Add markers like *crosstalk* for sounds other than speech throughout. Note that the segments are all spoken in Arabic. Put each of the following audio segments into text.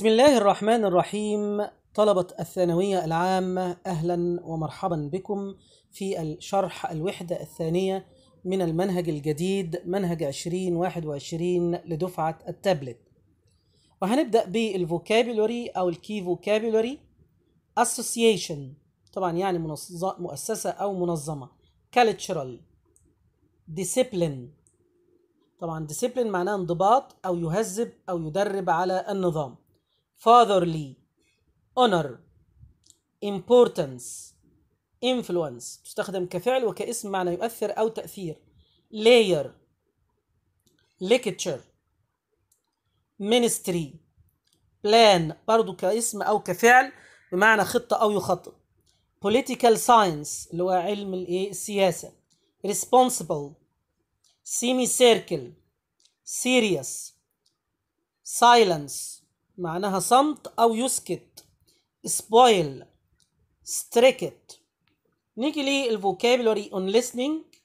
بسم الله الرحمن الرحيم طلبة الثانوية العامة أهلا ومرحبا بكم في الشرح الوحدة الثانية من المنهج الجديد منهج 2021 لدفعة التابلت وهنبدأ بالفوكابلوري أو الكي فوكابلوري association طبعا يعني مؤسسة أو منظمة cultural discipline طبعا discipline معناه انضباط أو يهذب أو يدرب على النظام fatherly honor importance influence تستخدم كفعل وكاسم معنى يؤثر أو تأثير layer lecture ministry plan برضو كاسم أو كفعل بمعنى خطة أو يخطط political science اللي هو علم الايه السياسة responsible semi circle serious silence معناها صمت أو يسكت spoil strict نيجي للفوكابولاري on listening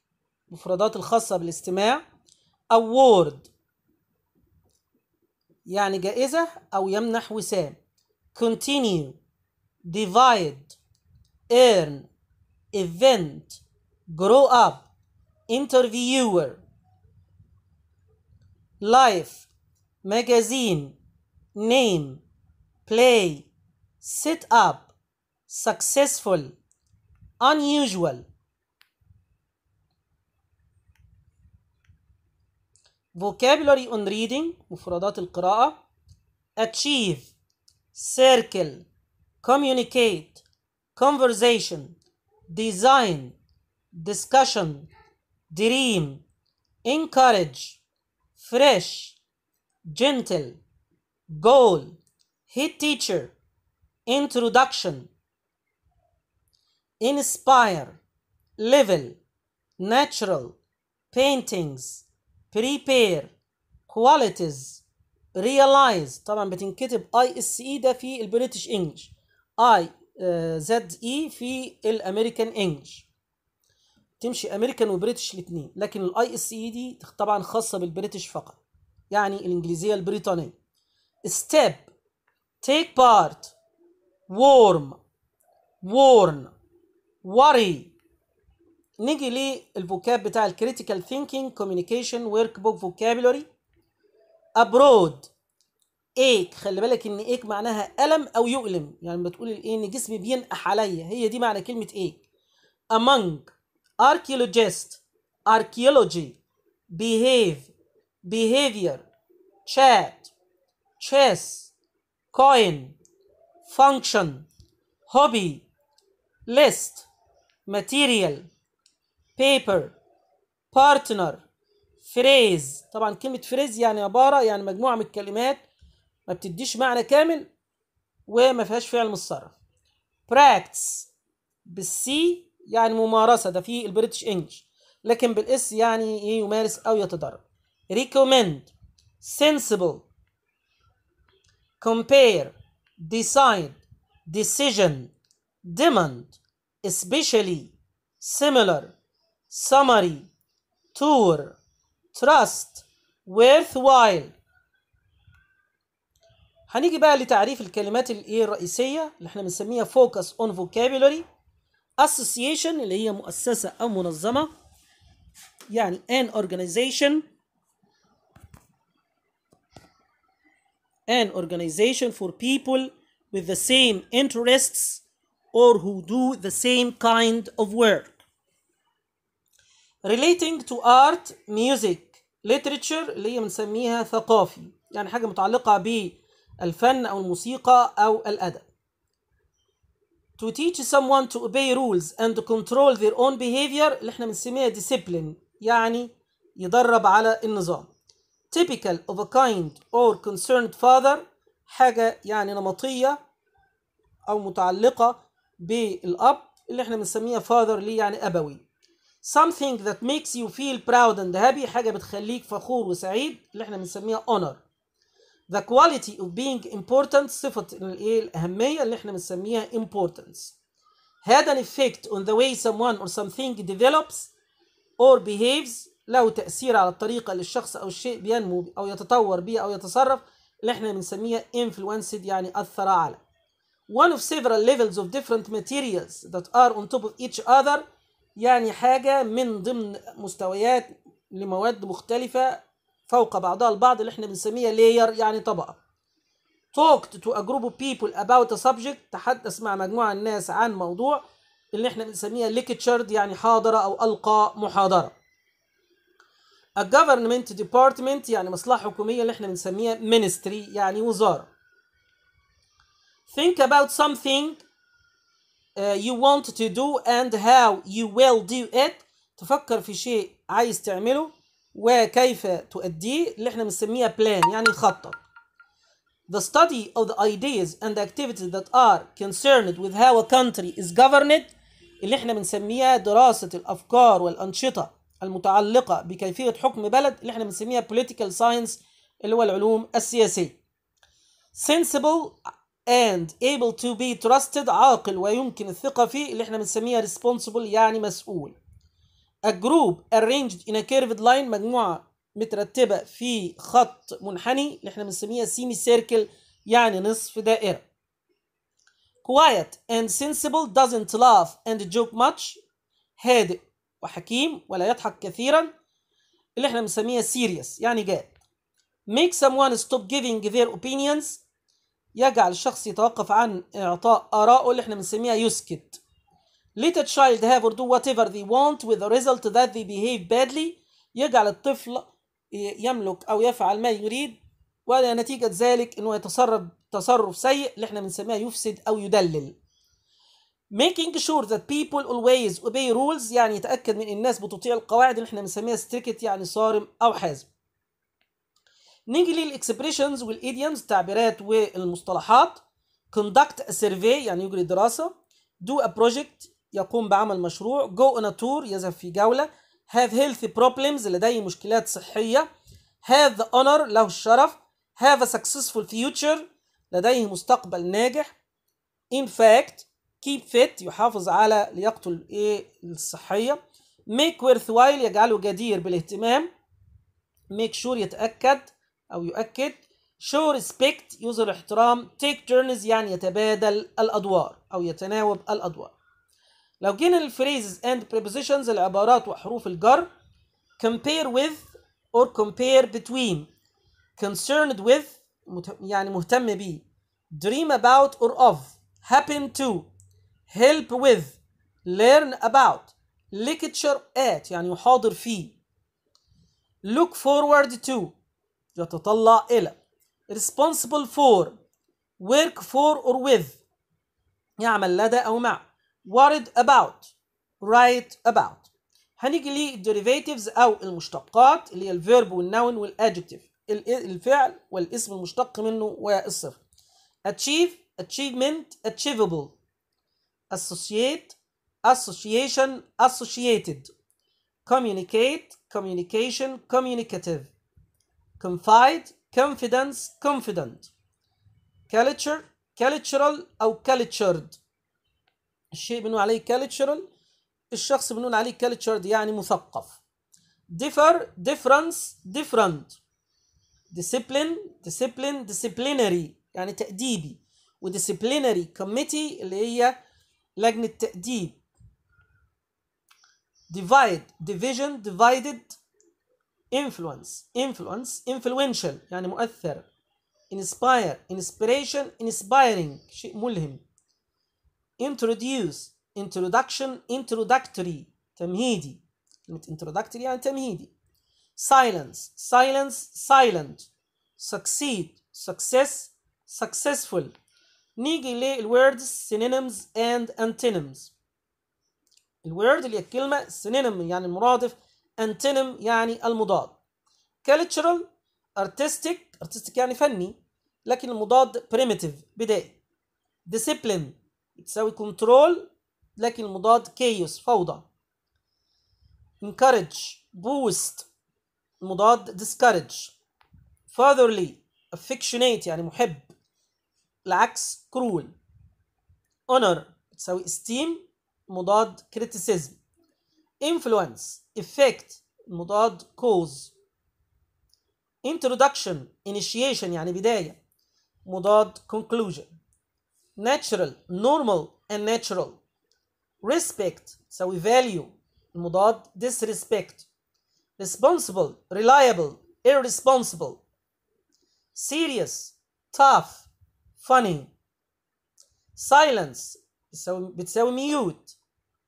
المفردات الخاصة بالاستماع award يعني جائزة أو يمنح وسام continue divide earn event grow up interviewer life magazine name, play, sit up, successful, unusual. vocabulary on reading مفردات القراءة achieve circle communicate conversation design discussion dream encourage fresh gentle goal hit teacher introduction inspire level natural paintings prepare qualities realize طبعا بتنكتب اي اس اي ده في البريتش انجلش اي زد اي في الامريكان انجلش تمشي امريكان وبريتش الاثنين لكن الاي اس اي e دي طبعا خاصه بالبريتش فقط يعني الانجليزيه البريطانيه step take part warm warn worry نيجي للفوكاب بتاع الكريتيكال ثينكينج كوميونيكيشن ورك بوك فوكابولري ابرود ايك خلي بالك ان ايك معناها الم او يؤلم يعني بتقول الايه ان جسمي بينقح عليا هي دي معنى كلمه ايك among archaeologist archaeology behave behavior chat chess coin function hobby list material paper partner phrase طبعا كلمة phrase يعني عبارة يعني مجموعة من الكلمات ما بتديش معنى كامل وما فيهاش فعل متصرف practice بالسي يعني ممارسة ده في البريتش انجلش لكن بالاس يعني إيه، يمارس او يتدرب recommend sensible compare decide decision demand especially similar summary tour trust worthwhile هنيجي بقى لتعريف الكلمات الايه الرئيسيه اللي احنا بنسميها focus on vocabulary association اللي هي مؤسسه او منظمه يعني an organization an organization for people with the same interests or who do the same kind of work. Relating to art, music, literature اللي هي بنسميها ثقافي يعني حاجة متعلقة بالفن أو الموسيقى أو الأدب. To teach someone to obey rules and to control their own behavior اللي احنا بنسميها discipline يعني يدرب على النظام. typical of a kind or concerned father حاجة يعني نمطية أو متعلقة بالأب اللي احنا بنسميها father ليه يعني أبوي something that makes you feel proud and happy حاجة بتخليك فخور وسعيد اللي احنا بنسميها honor the quality of being important صفة الايه الأهمية اللي احنا بنسميها importance had an effect on the way someone or something develops or behaves له تأثير على الطريقة اللي الشخص أو الشيء بينمو أو يتطور بيه أو يتصرف اللي احنا بنسميها influenced يعني أثر على. One of several levels of different materials that are on top of each other يعني حاجة من ضمن مستويات لمواد مختلفة فوق بعضها البعض اللي احنا بنسميها layer يعني طبقة. Talked to a group of people about a subject تحدث مع مجموعة الناس عن موضوع اللي احنا بنسميها lectured يعني حاضرة أو ألقى محاضرة. A government department يعني مصلحه حكوميه اللي احنا بنسميها ministry يعني وزاره think about something uh, you want to do and how you will do it تفكر في شيء عايز تعمله وكيف تؤديه اللي احنا بنسميها plan يعني خطط The study of the ideas and the activities that are concerned with how a country is governed اللي احنا بنسميها دراسة الأفكار والأنشطة المتعلقه بكيفيه حكم بلد اللي احنا بنسميها political science اللي هو العلوم السياسيه sensible and able to be trusted عاقل ويمكن الثقه فيه اللي احنا بنسميها responsible يعني مسؤول a group arranged in a curved line مجموعه مترتبه في خط منحني اللي احنا بنسميها سيمي سيركل يعني نصف دائره quiet and sensible doesn't laugh and joke much هادئ وحكيم ولا يضحك كثيرا اللي احنا بنسميها سيريس يعني جاد make someone stop giving their opinions يجعل الشخص يتوقف عن إعطاء آرائه اللي احنا بنسميها يسكت let a child have or do whatever they want with the result that they behave badly يجعل الطفل يملك أو يفعل ما يريد ونتيجة ذلك أنه يتصرف تصرف سيء اللي احنا بنسميها يفسد أو يدلل making sure that people always obey rules يعني يتأكد من الناس بتطيع القواعد اللي احنا بنسميها strict يعني صارم أو حازم نيجي للاكسبريشنز والايديومز التعبيرات والمصطلحات conduct a survey يعني يجري دراسة do a project يقوم بعمل مشروع go on a tour يذهب في جولة have healthy problems لديه مشكلات صحية have the honor له الشرف have a successful future لديه مستقبل ناجح in fact keep fit يحافظ على لياقته الايه الصحيه make worthwhile يجعله جدير بالاهتمام make sure يتاكد او يؤكد show respect يظهر احترام take turns يعني يتبادل الادوار او يتناوب الادوار لو جينا للفريزز and prepositions العبارات وحروف الجر compare with or compare between concerned with يعني مهتم بيه dream about or of happen to help with learn about lecture at يعني يحاضر فيه look forward to يتطلع إلى responsible for work for or with يعمل لدى أو مع worried about write about هنيجي derivatives أو المشتقات اللي هي الفيرب والنون والادجكتيف الفعل والاسم المشتق منه والصفة achieve achievement achievable associate association associated communicate communication communicative confide confidence confident culture cultural أو cultured الشيء بنقول عليه cultural الشخص بنقول عليه cultured يعني مثقف differ difference different discipline discipline disciplinary يعني تأديبي وdisciplinary committee اللي هي لجنة تأديب divide division divided influence influence influential يعني مؤثر inspire inspiration inspiring شيء ملهم introduce introduction introductory تمهيدي كلمة introductory يعني تمهيدي silence silence silent succeed success successful نيجي words synonyms and antonyms word اللي هي الكلمة synonym يعني المرادف antonym يعني المضاد cultural artistic artistic يعني فني لكن المضاد primitive بدائي discipline بتساوي control لكن المضاد chaos فوضى encourage boost المضاد discourage fatherly affectionate يعني محب العكس cruel honor تساوي esteem مضاد criticism influence effect مضاد cause introduction initiation يعني بداية مضاد conclusion natural normal and natural respect تساوي value مضاد disrespect responsible reliable irresponsible serious tough funny silence بتساوي, بتساوي mute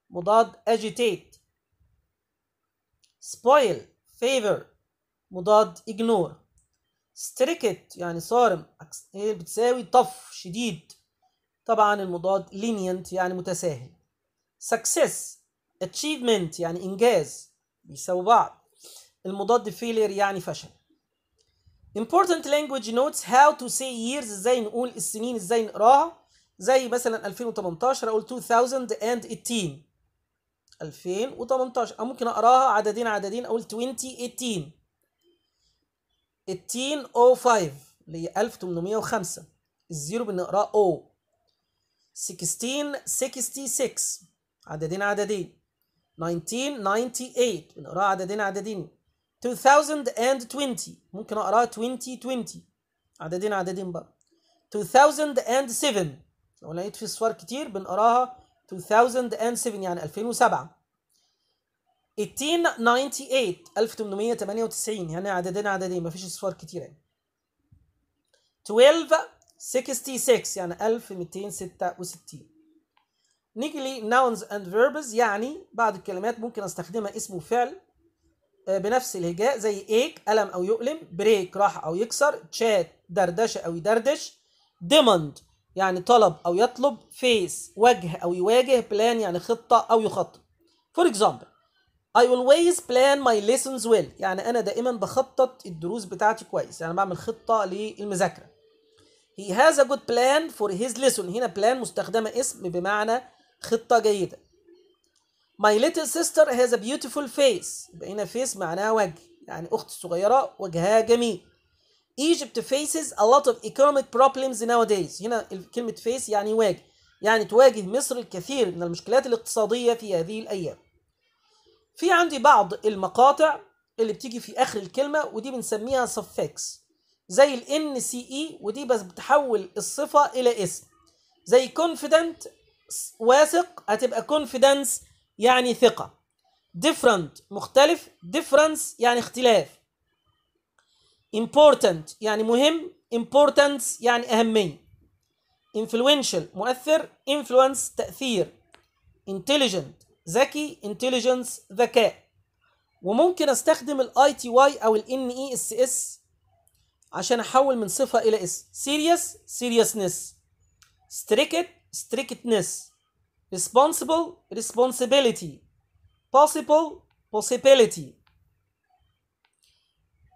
مضاد agitate spoil favor مضاد ignore strict يعني صارم بتساوي طف شديد طبعا المضاد lenient يعني متساهل success achievement يعني إنجاز بيساوي بعض المضاد failure يعني فشل important language notes how to say years ازاي نقول السنين ازاي نقراها زي مثلا 2018 اقول 2018 2018 او ممكن اقراها عددين عددين اقول 2018 1805 اللي هي 1805 الزيرو بنقراه او 1666 عددين عددين 1998 بنقراها عددين عددين 2020 ممكن اقراها 2020 عددين عددين بقى 2007 لو لقيت في صور كتير بنقراها 2007 يعني 2007 1898 1898 يعني عددين عددين مفيش صور كتير يعني 1266 يعني 1266 نيجي لي nouns and verbs يعني بعض الكلمات ممكن استخدمها اسم وفعل آه، بنفس الهجاء زي ايك الم او يؤلم بريك راح او يكسر تشات دردشه او يدردش ديموند يعني طلب او يطلب فيس وجه او يواجه بلان يعني خطه او يخطط فور اكزامبل I always plan my lessons well يعني انا دائما بخطط الدروس بتاعتي كويس يعني بعمل خطه للمذاكره He has a good plan for his lesson هنا plan مستخدمه اسم بمعنى خطه جيده My little sister has a beautiful face يبقى هنا face معناها وجه يعني أخت الصغيرة وجهها جميل Egypt faces a lot of economic problems nowadays هنا كلمة face يعني واجه يعني تواجه مصر الكثير من المشكلات الاقتصادية في هذه الأيام في عندي بعض المقاطع اللي بتيجي في آخر الكلمة ودي بنسميها suffix زي ال NCE ودي بس بتحول الصفة إلى اسم زي confident واثق هتبقى confidence يعني ثقة different مختلف difference يعني اختلاف important يعني مهم importance يعني أهمية influential مؤثر influence تأثير intelligent ذكي intelligence ذكاء وممكن استخدم الـ ITY او الـ NESS عشان احول من صفه الى اسم serious seriousness strict strictness responsible responsibility possible possibility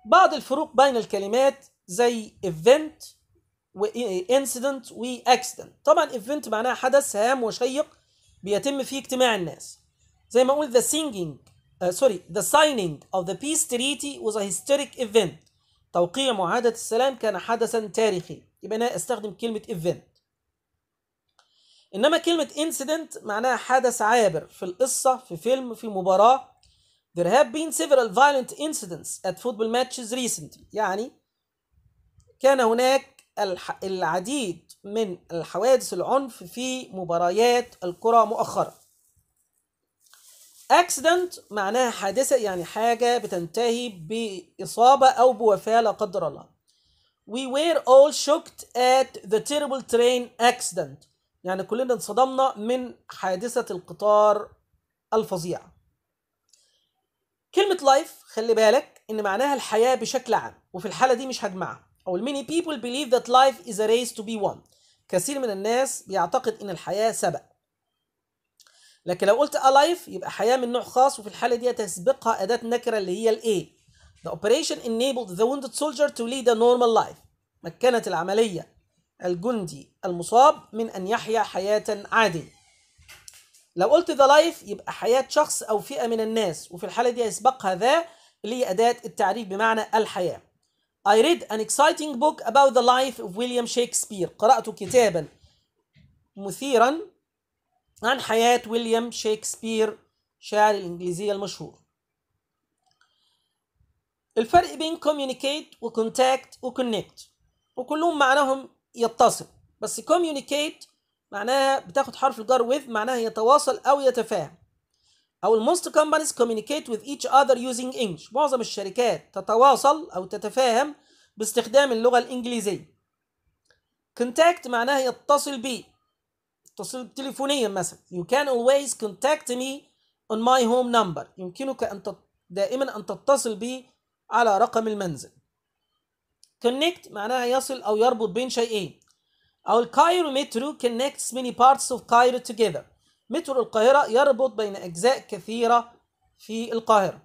بعض الفروق بين الكلمات زي event و incident و accident طبعا event معناها حدث هام وشيق بيتم فيه اجتماع الناس زي ما اقول the singing uh, sorry the signing of the peace treaty was a historic event توقيع معاهدة السلام كان حدثا تاريخي يبقى انا استخدم كلمة event انما كلمه انسيدنت معناها حدث عابر في القصه في فيلم في مباراه There have been several violent incidents at football matches recently يعني كان هناك العديد من الحوادث العنف في مباريات الكرة مؤخرا accident معناها حادثة يعني حاجة بتنتهي بإصابة أو بوفاة لا قدر الله We were all shocked at the terrible train accident يعني كلنا انصدمنا من حادثة القطار الفظيعة كلمة لايف خلي بالك إن معناها الحياة بشكل عام وفي الحالة دي مش هجمعها أو many people believe that life is a race to be won كثير من الناس بيعتقد إن الحياة سبق لكن لو قلت alive يبقى حياة من نوع خاص وفي الحالة دي تسبقها أداة نكرة اللي هي الإيه The operation enabled the wounded soldier to lead a normal life مكنت العملية الجندي المصاب من أن يحيا حياة عادية لو قلت ذا لايف يبقى حياة شخص أو فئة من الناس وفي الحالة دي هيسبقها ذا اللي هي أداة التعريف بمعنى الحياة I read an exciting book about the life of William Shakespeare قرأت كتابا مثيرا عن حياة ويليام شكسبير شاعر الإنجليزية المشهور الفرق بين communicate و contact و connect وكلهم معناهم يتصل بس communicate معناها بتاخد حرف الجر with معناها يتواصل او يتفاهم او most companies communicate with each other using English معظم الشركات تتواصل او تتفاهم باستخدام اللغه الانجليزيه contact معناها يتصل بي يتصل تليفونيا مثلا you can always contact me on my home number يمكنك ان دائما ان تتصل بي على رقم المنزل connect معناها يصل أو يربط بين شيئين أو مترو connects many parts of Cairo together مترو القاهرة يربط بين أجزاء كثيرة في القاهرة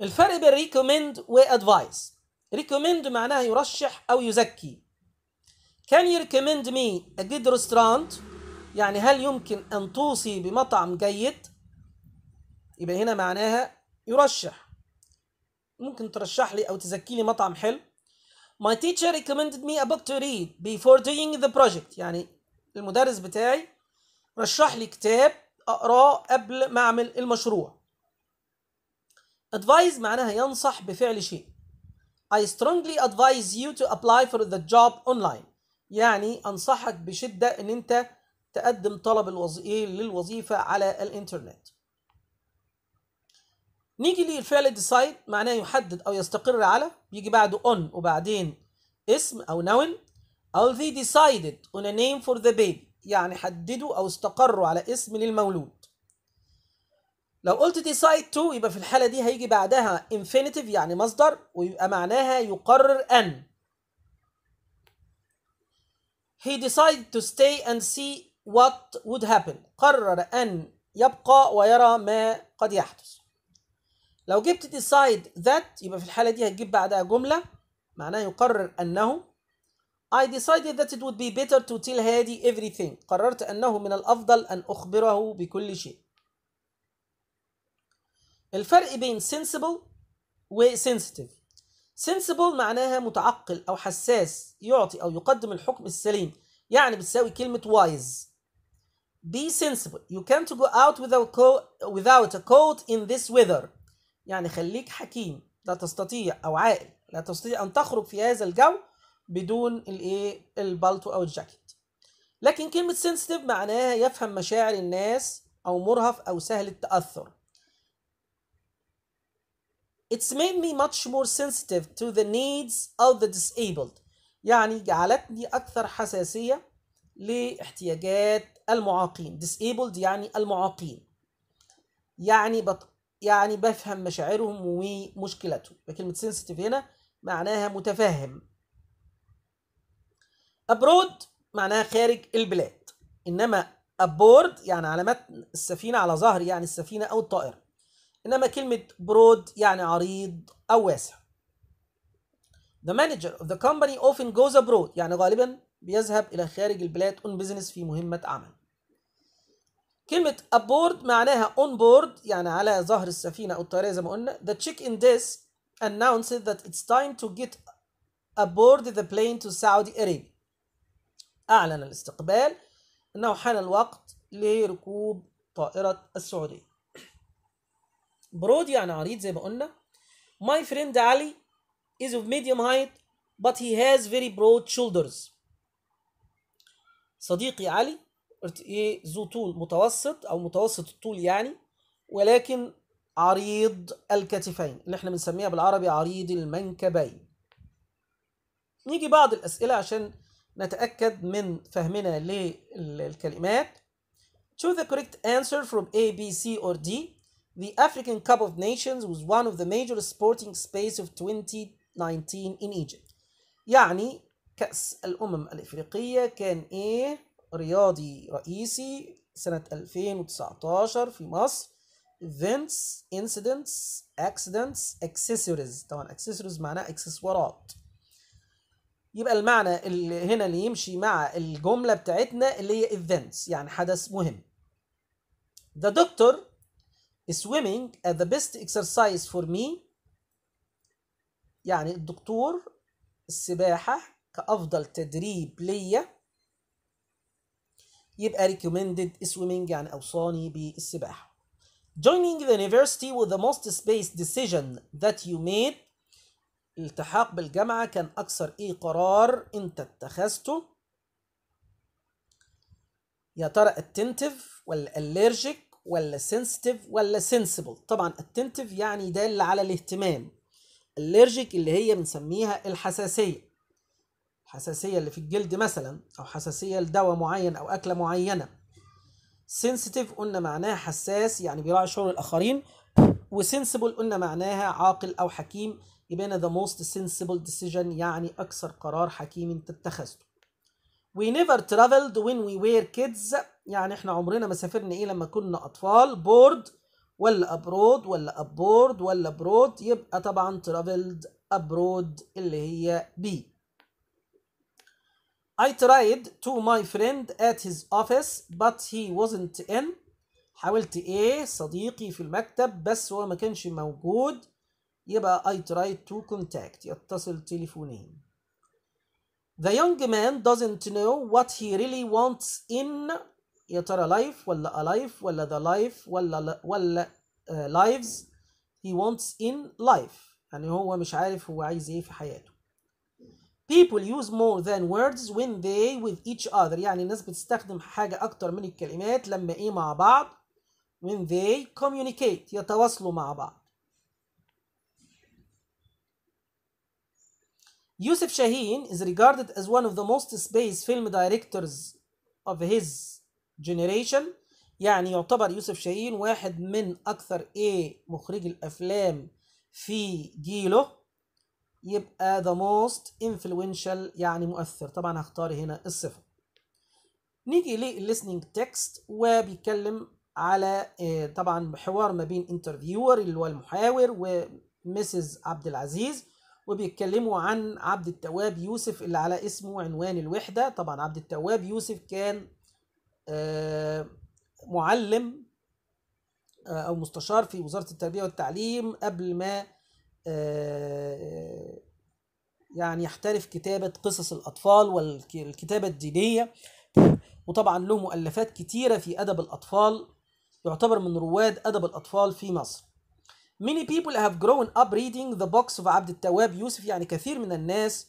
الفرق بين ريكومند وادفايس ريكومند معناها يرشح أو يزكي كان recommend مي a good restaurant يعني هل يمكن أن توصي بمطعم جيد يبقى هنا معناها يرشح ممكن ترشح لي او تزكي لي مطعم حلو My teacher recommended me a book to read before doing the project يعني المدرس بتاعي رشح لي كتاب اقراه قبل ما اعمل المشروع advise معناها ينصح بفعل شيء I strongly advise you to apply for the job online يعني أنصحك بشدة أن أنت تقدم طلب الوظيفة للوظيفة على الإنترنت نيجي للفعل ديسايد معناه يحدد او يستقر على بيجي بعده اون وبعدين اسم او نون او they decided on a name for the baby يعني حددوا او استقروا على اسم للمولود لو قلت decide to يبقى في الحالة دي هيجي بعدها infinitive يعني مصدر ويبقى معناها يقرر أن He decided to stay and see what would happen قرر أن يبقى ويرى ما قد يحدث لو جبت ديسايد ذات يبقى في الحالة دي هتجيب بعدها جملة معناها يقرر أنه I decided that it would be better to tell Hadi everything قررت أنه من الأفضل أن أخبره بكل شيء الفرق بين sensible و sensitive sensible معناها متعقل أو حساس يعطي أو يقدم الحكم السليم يعني بتساوي كلمة wise be sensible you can't go out without, without a coat in this weather يعني خليك حكيم لا تستطيع او عاقل لا تستطيع ان تخرج في هذا الجو بدون الايه البالتو او الجاكيت لكن كلمه سنسيتيف معناها يفهم مشاعر الناس او مرهف او سهل التاثر It's made me much more sensitive to the needs of the disabled يعني جعلتني أكثر حساسية لاحتياجات المعاقين disabled يعني المعاقين يعني يعني بفهم مشاعرهم ومشكلاتهم فكلمة sensitive هنا معناها متفهم abroad معناها خارج البلاد إنما aboard يعني على متن السفينة على ظهر يعني السفينة أو الطائرة إنما كلمة برود يعني عريض أو واسع The manager of the company often goes abroad يعني غالبا بيذهب إلى خارج البلاد on business في مهمة عمل كلمة aboard معناها on board يعني على ظهر السفينة أو الطيارة زي ما قلنا the check in this announced that it's time to get aboard the plane to Saudi Arabia أعلن الاستقبال أنه حان الوقت لركوب طائرة السعودية broad يعني عريض زي ما قلنا My friend Ali is of medium height but he has very broad shoulders صديقي علي ايه ذو طول متوسط او متوسط الطول يعني ولكن عريض الكتفين اللي احنا بنسميها بالعربي عريض المنكبين نيجي بعض الاسئله عشان نتاكد من فهمنا للكلمات To the correct answer from A, B, C or D, the African Cup of Nations was one of the major sporting space of 2019 in Egypt. يعني كأس الأمم الإفريقية كان إيه رياضي رئيسي سنة 2019 في مصر events incidents accidents accessories طبعا accessories معناها اكسسوارات يبقى المعنى اللي هنا اللي يمشي مع الجملة بتاعتنا اللي هي events يعني حدث مهم The doctor is swimming at the best exercise for me يعني الدكتور السباحة كأفضل تدريب ليا يبقى recommended swimming يعني أوصاني بالسباحة joining the university with the most space decision that you made التحاق بالجامعة كان أكثر إيه قرار أنت اتخذته يا ترى attentive ولا allergic ولا sensitive ولا sensible طبعا attentive يعني دال على الاهتمام allergic اللي هي بنسميها الحساسية حساسيه اللي في الجلد مثلا أو حساسية لدواء معين أو أكلة معينة سنسيتيف قلنا معناها حساس يعني بيراعي شعور الآخرين وسنسبل قلنا معناها عاقل أو حكيم يبقى ذا موست سنسبل ديسيجن يعني أكثر قرار حكيم أنت اتخذته We never traveled when we were kids يعني احنا عمرنا ما سافرنا ايه لما كنا اطفال بورد ولا ابرود ولا ابورد ولا برود يبقى طبعا traveled abroad اللي هي بي I tried to my friend at his office but he wasn't in حاولت ايه صديقي في المكتب بس هو ما كانش موجود يبقى I tried to contact يتصل تليفونيا The young man doesn't know what he really wants in يا ترى life ولا alive ولا the life ولا ولا uh, lives he wants in life يعني هو مش عارف هو عايز ايه في حياته people use more than words when they with each other يعني الناس بتستخدم حاجة أكتر من الكلمات لما إيه مع بعض when they communicate يتواصلوا مع بعض يوسف شاهين is regarded as one of the most space film directors of his generation يعني يعتبر يوسف شاهين واحد من أكثر إيه مخرجي الأفلام في جيله يبقى the most influential يعني مؤثر طبعا هختار هنا الصفة نيجي للlistening text وبيتكلم على آه، طبعا حوار ما بين انترفيور اللي هو المحاور ومسز عبد العزيز وبيتكلموا عن عبد التواب يوسف اللي على اسمه عنوان الوحدة طبعا عبد التواب يوسف كان آه، معلم آه، أو مستشار في وزارة التربية والتعليم قبل ما آه، يعني يحترف كتابة قصص الأطفال والكتابة الدينية وطبعا له مؤلفات كتيرة في أدب الأطفال يعتبر من رواد أدب الأطفال في مصر Many people have grown up reading the books of عبد التواب يوسف يعني كثير من الناس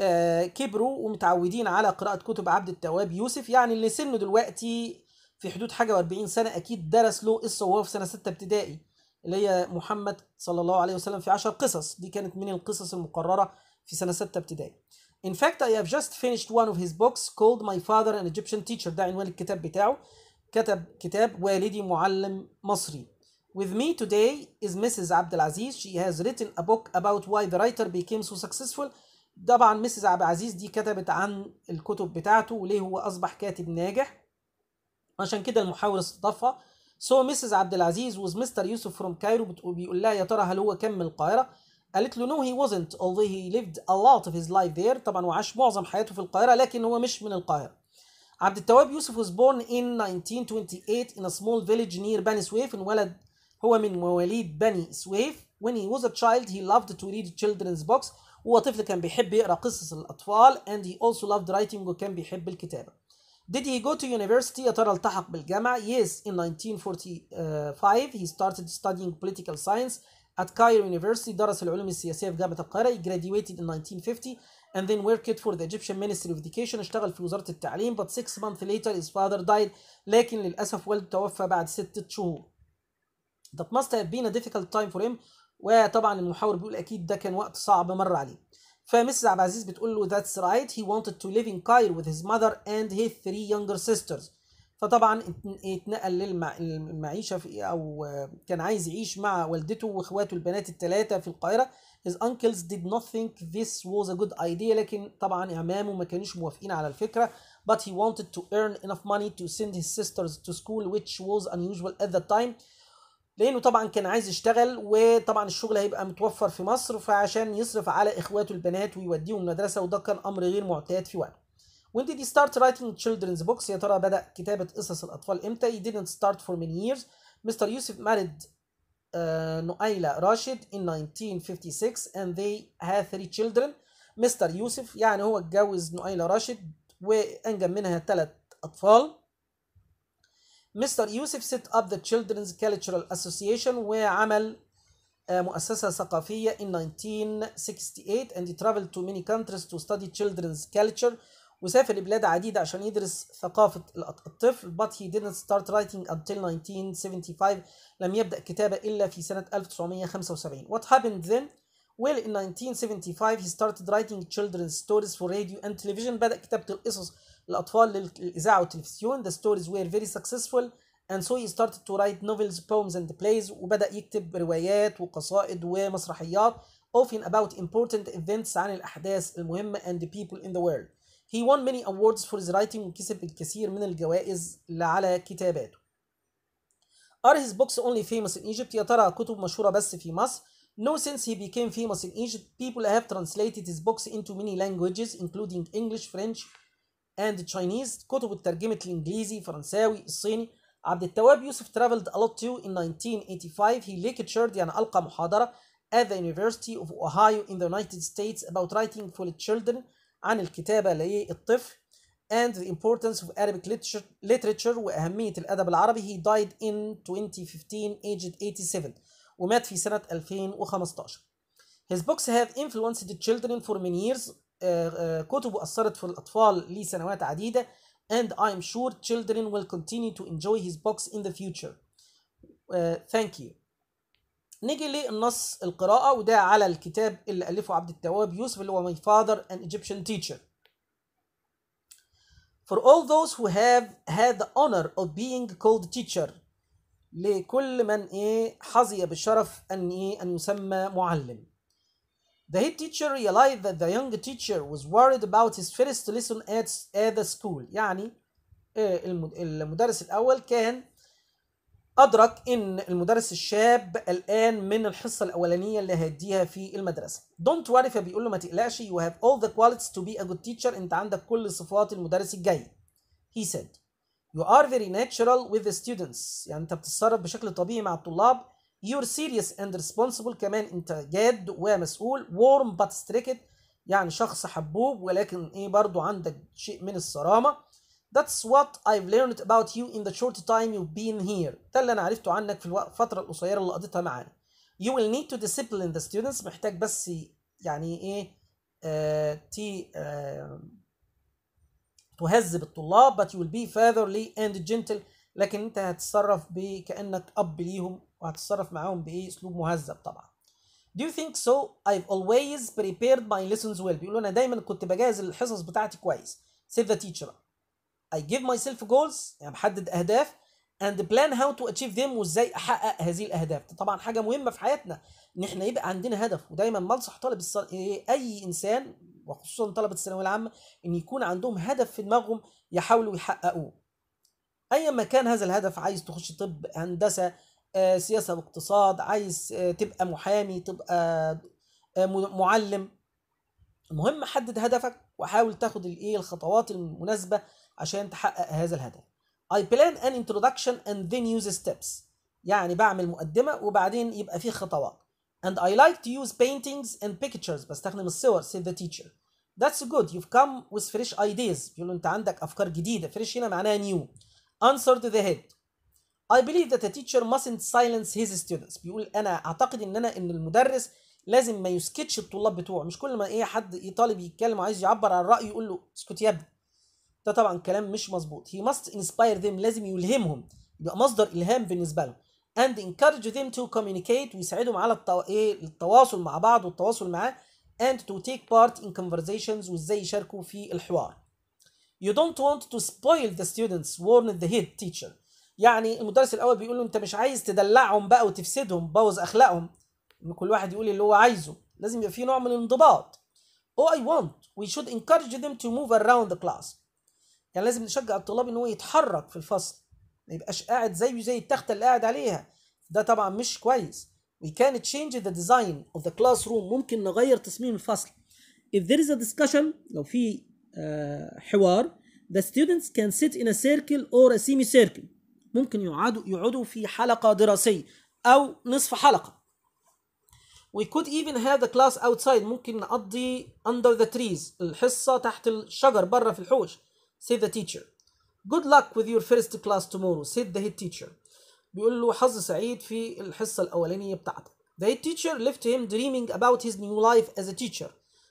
آه، كبروا ومتعودين على قراءة كتب عبد التواب يوسف يعني اللي سنه دلوقتي في حدود حاجة و40 سنة أكيد درس له قصة وهو في سنة 6 ابتدائي اللي هي محمد صلى الله عليه وسلم في عشر قصص دي كانت من القصص المقررة في سنة ستة ابتدائي In fact I have just finished one of his books called My Father an Egyptian Teacher ده عنوان الكتاب بتاعه كتب كتاب والدي معلم مصري With me today is Mrs. عبد العزيز she has written a book about why the writer became so successful طبعا مسز عبد العزيز دي كتبت عن الكتب بتاعته وليه هو أصبح كاتب ناجح عشان كده المحاور استضافها So Mrs. عبد العزيز was Mr. Yusuf from Cairo بيقول لها يا ترى هل هو كان من القاهرة؟ قالت له he wasn't although he lived a lot of his life there طبعا وعاش معظم حياته في القاهرة لكن هو مش من القاهرة. عبد التواب يوسف was born in 1928 in a small village near Bani Suef انولد هو من مواليد بني سويف when he was a child he loved to read children's books هو طفل كان بيحب يقرا قصص الأطفال and he also loved writing وكان بيحب الكتابة. Did he go to university at all التحق gama Yes, in 1945 he started studying political science at Cairo University درس العلوم السياسية في جامعة القاهرة he graduated in 1950 and then worked for the Egyptian Ministry of Education اشتغل في وزارة التعليم but six months later his father died لكن للأسف والد توفى بعد ستة شهور that must have been a difficult time for him وطبعا المحاور بيقول أكيد ده كان وقت صعب مر عليه فمسز عبد العزيز بتقول له that's right he wanted to live in Cairo with his mother and his three younger sisters فطبعا اتنقل للمعيشة في أو كان عايز يعيش مع والدته وإخواته البنات الثلاثة في القاهرة his uncles did not think this was a good idea لكن طبعا أمامه ما كانوش موافقين على الفكرة but he wanted to earn enough money to send his sisters to school which was unusual at the time لانه طبعا كان عايز يشتغل وطبعا الشغل هيبقى متوفر في مصر فعشان يصرف على اخواته البنات ويوديهم مدرسه وده كان امر غير معتاد في وقته When did he start writing children's books يا ترى بدأ كتابة قصص الأطفال إمتى he didn't start for many years Mr. يوسف married uh, آه، نؤيلة راشد in 1956 and they had three children Mr. يوسف يعني هو اتجوز نؤيلة راشد وأنجب منها ثلاث أطفال Mr. Yusuf set up the Children's Cultural Association وعمل مؤسسة ثقافية in 1968 and he traveled to many countries to study children's culture وسافر لبلاد عديدة عشان يدرس ثقافة الطفل but he didn't start writing until 1975 لم يبدأ كتابة إلا في سنة 1975 What happened then? Well in 1975 he started writing children's stories for radio and television بدأ كتابة القصص الأطفال للإذاعة والتلفزيون the stories were very successful and so he started to write novels, poems and plays وبدأ يكتب روايات وقصائد ومسرحيات often about important events عن الأحداث المهمة and the people in the world. He won many awards for his writing وكسب الكثير من الجوائز على كتاباته. Are his books only famous in Egypt? يا ترى كتب مشهورة بس في مصر؟ No, since he became famous in Egypt, people have translated his books into many languages including English, French, and Chinese كتب اترجمت الإنجليزي فرنساوي الصيني عبد التواب يوسف traveled a lot too in 1985 he lectured يعني ألقى محاضرة at the University of Ohio in the United States about writing for children عن الكتابة للطفل and the importance of Arabic literature, literature وأهمية الأدب العربي he died in 2015 aged 87 ومات في سنة 2015 His books have influenced the children for many years كتبه أثرت في الأطفال لسنوات عديدة and I'm sure children will continue to enjoy his books in the future. Uh, thank you. نيجي للنص القراءة وده على الكتاب اللي ألفه عبد التواب يوسف اللي هو My Father an Egyptian Teacher. For all those who have had the honor of being called teacher لكل من إيه حظي بالشرف أن إيه أن يسمى معلم. The head teacher realized that the young teacher was worried about his first lesson at, at the school يعني المدرس الأول كان أدرك إن المدرس الشاب الآن من الحصة الأولانية اللي هيديها في المدرسة. Don't worry فبيقول له ما تقلقش you have all the qualities to be a good teacher أنت عندك كل صفات المدرس الجيد. He said you are very natural with the students يعني أنت بتتصرف بشكل طبيعي مع الطلاب you're serious and responsible كمان انت جاد ومسؤول warm but strict يعني شخص حبوب ولكن ايه برضو عندك شيء من الصرامة That's what I've learned about you in the short time you've been here ده اللي انا عرفته عنك في الفترة القصيرة اللي قضيتها معانا You will need to discipline the students محتاج بس يعني ايه آه تي آه تهذب الطلاب but you will be fatherly and gentle لكن انت هتتصرف كأنك اب ليهم وهتتصرف معاهم بايه اسلوب مهذب طبعا Do you think so? I've always prepared my lessons well. بيقولوا انا دايما كنت بجهز الحصص بتاعتي كويس. Save the teacher. I give myself goals يعني بحدد اهداف and plan how to achieve them وازاي احقق هذه الاهداف طبعا حاجه مهمه في حياتنا ان احنا يبقى عندنا هدف ودايما بنصح طالب الصل... اي انسان وخصوصا طلبه الثانويه العامه ان يكون عندهم هدف في دماغهم يحاولوا يحققوه ايا ما كان هذا الهدف عايز تخش طب هندسه آه، سياسه واقتصاد عايز آه، تبقى محامي تبقى آه، معلم المهم حدد هدفك وحاول تاخد الايه الخطوات المناسبه عشان تحقق هذا الهدف I plan an introduction and then use steps يعني بعمل مقدمه وبعدين يبقى فيه خطوات and I like to use paintings and pictures بستخدم الصور said the teacher That's good you've come with fresh ideas بيقولوا انت عندك افكار جديده fresh هنا معناها new answer to the head I believe that a teacher mustn't silence his students بيقول انا اعتقد ان انا ان المدرس لازم ما يسكتش الطلاب بتوعه مش كل ما ايه حد إيه طالب يتكلم عايز يعبر عن رايه يقول له اسكت يا ابني ده طبعا كلام مش مظبوط he must inspire them لازم يلهمهم يبقى مصدر الهام بالنسبه لهم and encourage them to communicate ويساعدهم على التو... ايه التواصل مع بعض والتواصل معاه and to take part in conversations وازاي يشاركوا في الحوار you don't want to spoil the students warned the head teacher يعني المدرس الاول بيقول له انت مش عايز تدلعهم بقى وتفسدهم بوظ اخلاقهم ان كل واحد يقول اللي هو عايزه لازم يبقى في نوع من الانضباط او اي وونت وي شود encourage ذيم تو موف اراوند ذا كلاس يعني لازم نشجع الطلاب ان هو يتحرك في الفصل ما يبقاش قاعد زيه زي التخته اللي قاعد عليها ده طبعا مش كويس وي كان تشينج ذا ديزاين اوف ذا كلاس روم ممكن نغير تصميم الفصل if there is a discussion لو في آه، حوار the students can sit in a circle or a semi circle ممكن يعادوا يقعدوا في حلقة دراسية أو نصف حلقة we could even have the class outside ممكن نقضي under the trees الحصة تحت الشجر بره في الحوش said the teacher good luck with your first class tomorrow said the head teacher بيقول له حظ سعيد في الحصة الأولانية بتاعتك the head teacher left him dreaming about his new life as a teacher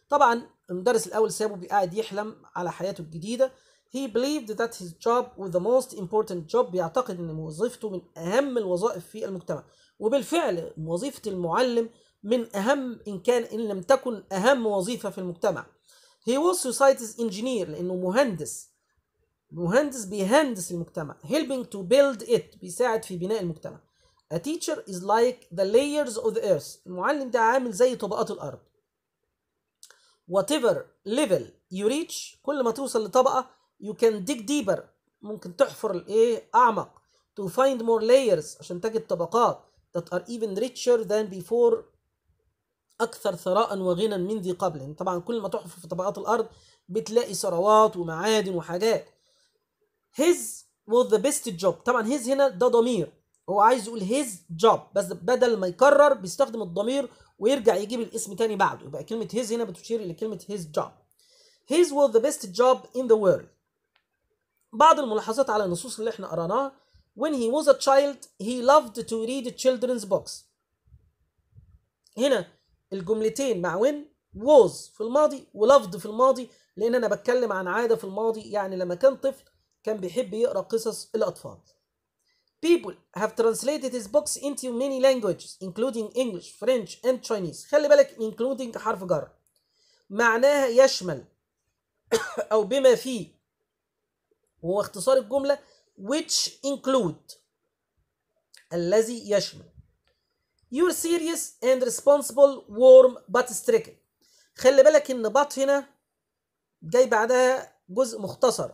طبعا المدرس الأول سابه بيقعد يحلم على حياته الجديدة He believed that his job was the most important job بيعتقد ان وظيفته من اهم الوظائف في المجتمع وبالفعل وظيفة المعلم من اهم ان كان ان لم تكن اهم وظيفة في المجتمع He was society's engineer لانه مهندس مهندس بيهندس المجتمع helping to build it بيساعد في بناء المجتمع A teacher is like the layers of the earth المعلم ده عامل زي طبقات الأرض Whatever level you reach كل ما توصل لطبقة you can dig deeper ممكن تحفر الايه اعمق to find more layers عشان تجد طبقات that are even richer than before أكثر ثراء وغنى من ذي قبل يعني طبعا كل ما تحفر في طبقات الأرض بتلاقي ثروات ومعادن وحاجات his was the best job طبعا his هنا ده ضمير هو عايز يقول his job بس بدل ما يكرر بيستخدم الضمير ويرجع يجيب الاسم تاني بعده يبقى كلمة his هنا بتشير إلى كلمة his job his was the best job in the world بعض الملاحظات على النصوص اللي احنا قرأناها when he was a child he loved to read children's books هنا الجملتين مع when was في الماضي و loved في الماضي لان انا بتكلم عن عاده في الماضي يعني لما كان طفل كان بيحب يقرا قصص الاطفال people have translated his books into many languages including English French and Chinese خلي بالك including حرف جر معناها يشمل *coughs* او بما فيه وهو اختصار الجملة which include الذي يشمل You're serious and responsible warm but stricken خلي بالك ان but هنا جاي بعدها جزء مختصر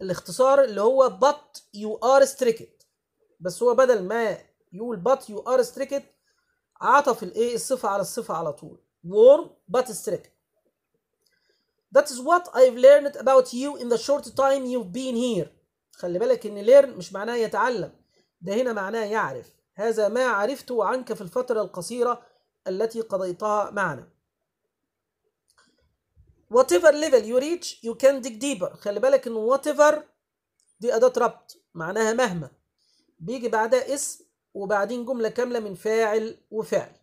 الاختصار اللي هو but you are stricken بس هو بدل ما يقول but you are stricken عطف الايه الصفة على الصفة على طول warm but stricken That is what I've learned about you in the short time you've been here. خلي بالك ان learn مش معناه يتعلم ده هنا معناه يعرف هذا ما عرفته عنك في الفترة القصيرة التي قضيتها معنا whatever level you reach you can dig deeper خلي بالك ان whatever دي أداة ربط معناها مهما بيجي بعدها اسم وبعدين جملة كاملة من فاعل وفعل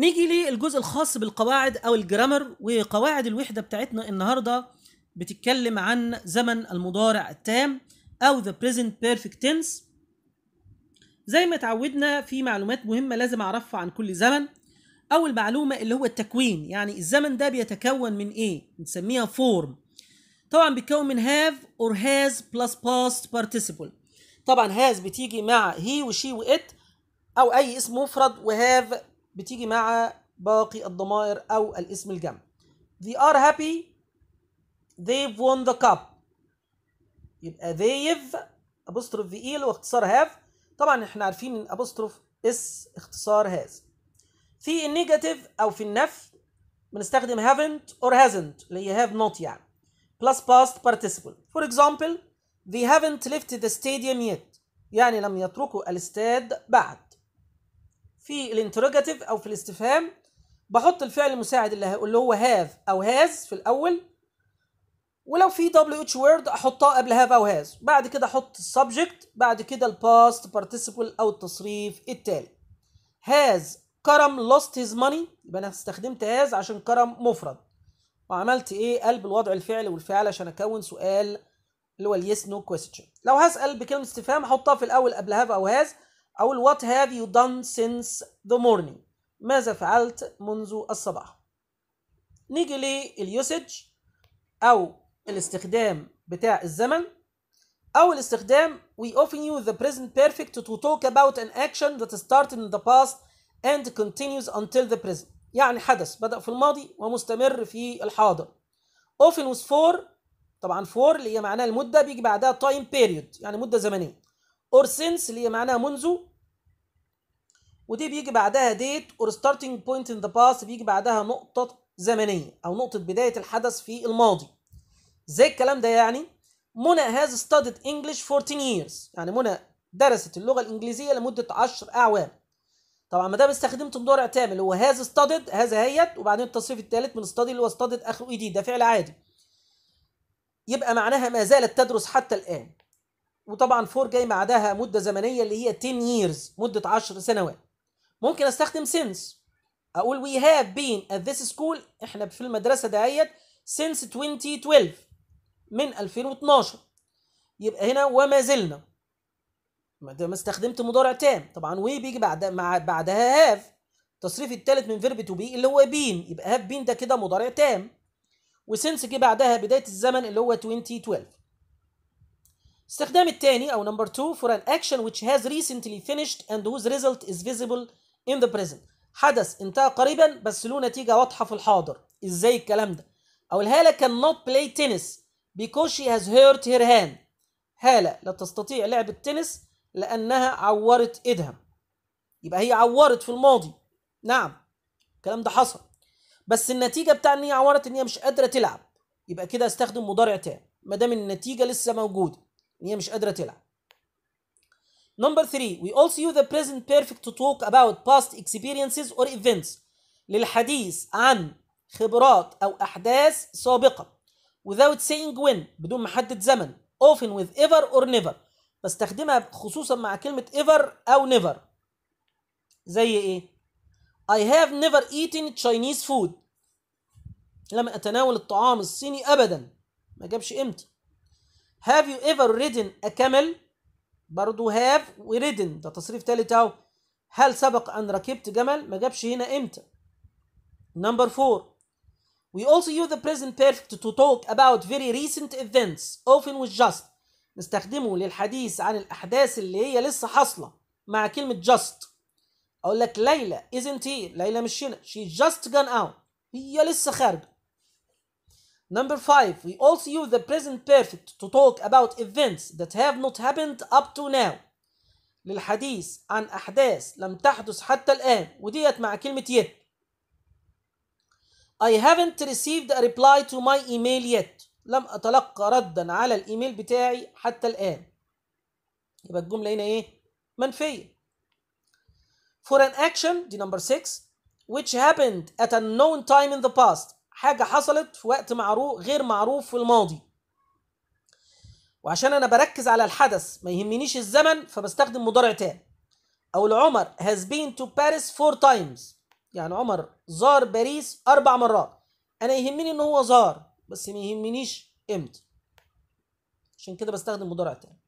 نيجي للجزء الخاص بالقواعد او الجرامر وقواعد الوحده بتاعتنا النهارده بتتكلم عن زمن المضارع التام او the present perfect tense زي ما اتعودنا في معلومات مهمه لازم اعرفها عن كل زمن اول معلومه اللي هو التكوين يعني الزمن ده بيتكون من ايه بنسميها فورم طبعا بيتكون من have or has plus past participle طبعا has بتيجي مع he وشي وات او اي اسم مفرد وهاف بتيجي مع باقي الضمائر أو الاسم الجمع they are happy they've won the cup يبقى they've apostrophe the إيل واختصار have طبعا احنا عارفين ان apostrophe اس اختصار has في النيجاتيف او في النفي بنستخدم haven't or hasn't اللي هي have not يعني plus past participle for example they haven't left the stadium yet يعني لم يتركوا الاستاد بعد في الانتروجاتيف او في الاستفهام بحط الفعل المساعد اللي هو هاف او هاز في الاول ولو في دبليو اتش وورد احطها قبل هاف او هاز بعد كده احط السبجكت بعد كده الباست بارتيسيبل او التصريف التالي هاز كرم لوست هيز ماني يبقى انا استخدمت هاز عشان كرم مفرد وعملت ايه قلب الوضع الفعل والفعل عشان اكون سؤال اللي هو اليس نو كويستشن لو هسال بكلمه استفهام احطها في الاول قبل هاف او هاز أو what have you done since the morning ماذا فعلت منذ الصباح نيجي لليوسج أو الاستخدام بتاع الزمن أو الاستخدام we often use the present perfect to talk about an action that started in the past and continues until the present يعني حدث بدأ في الماضي ومستمر في الحاضر often with for طبعا for اللي هي معناها المدة بيجي بعدها time period يعني مدة زمنية اور سينس اللي هي معناها منذ ودي بيجي بعدها ديت اور ستارتنج بوينت ان ذا باست بيجي بعدها نقطه زمنيه او نقطه بدايه الحدث في الماضي زي الكلام ده يعني منى هاز ستاديد انجلش 14 years يعني منى درست اللغه الانجليزيه لمده 10 اعوام طبعا ما دام استخدمت مضارع تام اللي هو هاز ستاديد هذا هيت وبعدين التصريف الثالث من ستادي اللي هو ستاديد اخره اي دي ده فعل عادي يبقى معناها ما زالت تدرس حتى الان وطبعا 4 جاي بعدها مده زمنيه اللي هي 10 years مده 10 سنوات ممكن استخدم since اقول وي هاف بين ات ذيس سكول احنا في المدرسه دهيت since 2012 من 2012 يبقى هنا وما زلنا ما استخدمت مضارع تام طبعا وي بيجي بعد مع بعدها هاف التصريف الثالث من فيرب تو بي اللي هو بين يبقى هاف بين ده كده مضارع تام وسينس جه بعدها بدايه الزمن اللي هو 2012 استخدام الثاني او نمبر 2 for an action which has recently finished and whose result is visible in the present حدث انتهى قريبا بس له نتيجه واضحه في الحاضر ازاي الكلام ده او الهاله كان cannot play tennis because she has hurt her hand هالة لا تستطيع لعب التنس لأنها عورت إيدها يبقى هي عورت في الماضي نعم الكلام ده حصل بس النتيجة بتاع إن هي عورت إن هي مش قادرة تلعب يبقى كده استخدم مضارع تام ما دام النتيجة لسه موجودة ان هي مش قادره تلعب Number three, we also use the present perfect to talk about past experiences or events للحديث عن خبرات أو أحداث سابقة without saying when بدون محدد زمن often with ever or never بستخدمها خصوصا مع كلمة ever أو never زي إيه؟ I have never eaten Chinese food لم أتناول الطعام الصيني أبدا ما جابش إمتى have you ever ridden a camel برضو have وridden ده تصريف تالت اهو هل سبق ان ركبت جمل ما جابش هنا امتى number four. We also use the present perfect to talk about very recent events often with just نستخدمه للحديث عن الأحداث اللي هي لسه حاصلة مع كلمة just أقول لك ليلى isn't here ليلى مش هنا she just gone out هي لسه خارجة Number five, we also use the present perfect to talk about events that have not happened up to now. للحديث عن أحداث لم تحدث حتى الآن وديت مع كلمة yet. I haven't received a reply to my email yet. لم أتلقى ردا على الإيميل بتاعي حتى الآن. يبقى الجملة هنا إيه؟ منفية. For an action the number 6 which happened at a known time in the past حاجه حصلت في وقت معروف غير معروف في الماضي وعشان انا بركز على الحدث ما يهمنيش الزمن فبستخدم مضارع تاني او عمر has been to Paris four times يعني عمر زار باريس اربع مرات انا يهمني ان هو زار بس ما يهمنيش امتى عشان كده بستخدم مضارع تاني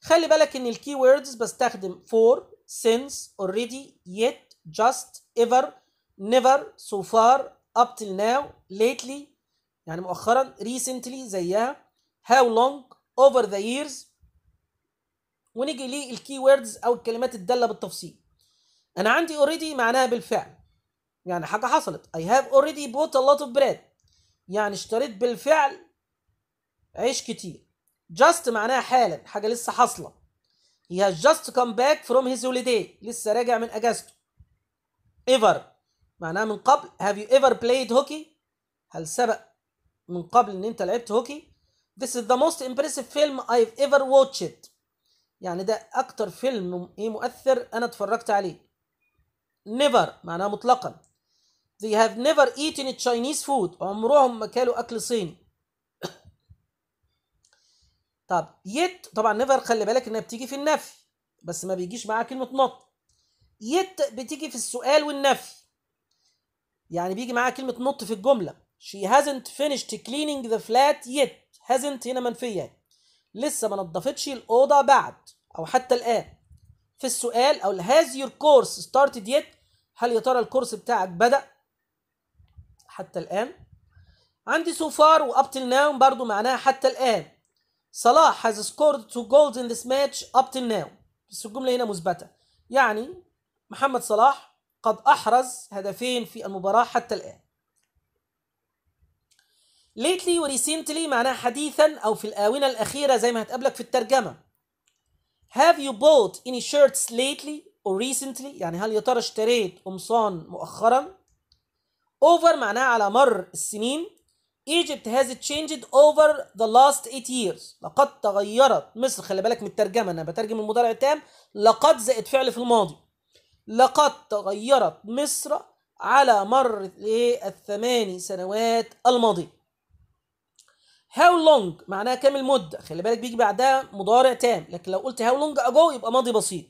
خلي بالك ان الكي ووردز بستخدم for since already yet just ever never so far up till now lately يعني مؤخرا recently زيها how long over the years ونيجي للكي ووردز او الكلمات الداله بالتفصيل انا عندي already معناها بالفعل يعني حاجه حصلت I have already bought a lot of bread يعني اشتريت بالفعل عيش كتير just معناها حالا حاجه لسه حاصله he has just come back from his holiday لسه راجع من اجازته ever معناها من قبل have you ever played hockey هل سبق من قبل ان انت لعبت هوكي this is the most impressive film I've ever watched يعني ده اكتر فيلم ايه مؤثر انا اتفرجت عليه never معناها مطلقا they have never eaten Chinese food عمرهم ما كانوا اكل صيني *coughs* طب يت طبعا never خلي بالك انها بتيجي في النفي بس ما بيجيش معاها كلمه not يت بتيجي في السؤال والنفي يعني بيجي معاها كلمه نط في الجمله she hasn't finished cleaning the flat yet hasn't هنا منفيه يعني. لسه ما نظفتش الاوضه بعد او حتى الان في السؤال او has your course started yet هل يا ترى الكورس بتاعك بدا حتى الان عندي so far و up till now برضو معناها حتى الان صلاح has scored two goals in this match up till now بس الجمله هنا مثبته يعني محمد صلاح قد أحرز هدفين في المباراة حتى الآن و recently معناها حديثا أو في الآونة الأخيرة زي ما هتقابلك في الترجمة Have you bought any shirts lately or recently يعني هل يا ترى اشتريت قمصان مؤخرا over معناها على مر السنين Egypt has changed over the last eight years لقد تغيرت مصر خلي بالك من الترجمة أنا بترجم المضارع التام لقد زائد فعل في الماضي لقد تغيرت مصر على مر الثماني سنوات الماضية how long معناها كام المدة خلي بالك بيجي بعدها مضارع تام لكن لو قلت how long ago يبقى ماضي بسيط